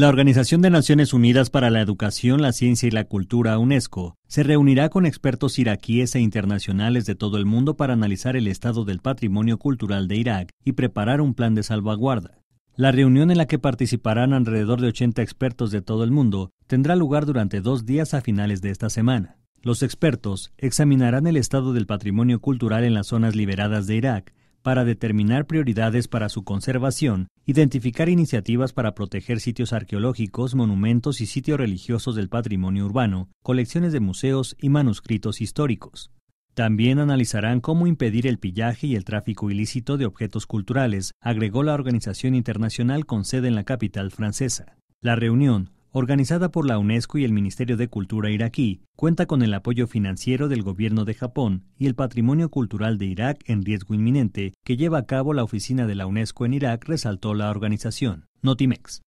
La Organización de Naciones Unidas para la Educación, la Ciencia y la Cultura, UNESCO, se reunirá con expertos iraquíes e internacionales de todo el mundo para analizar el estado del patrimonio cultural de Irak y preparar un plan de salvaguarda. La reunión en la que participarán alrededor de 80 expertos de todo el mundo tendrá lugar durante dos días a finales de esta semana. Los expertos examinarán el estado del patrimonio cultural en las zonas liberadas de Irak para determinar prioridades para su conservación identificar iniciativas para proteger sitios arqueológicos, monumentos y sitios religiosos del patrimonio urbano, colecciones de museos y manuscritos históricos. También analizarán cómo impedir el pillaje y el tráfico ilícito de objetos culturales, agregó la organización internacional con sede en la capital francesa. La reunión organizada por la UNESCO y el Ministerio de Cultura iraquí, cuenta con el apoyo financiero del gobierno de Japón y el patrimonio cultural de Irak en riesgo inminente que lleva a cabo la oficina de la UNESCO en Irak, resaltó la organización. Notimex.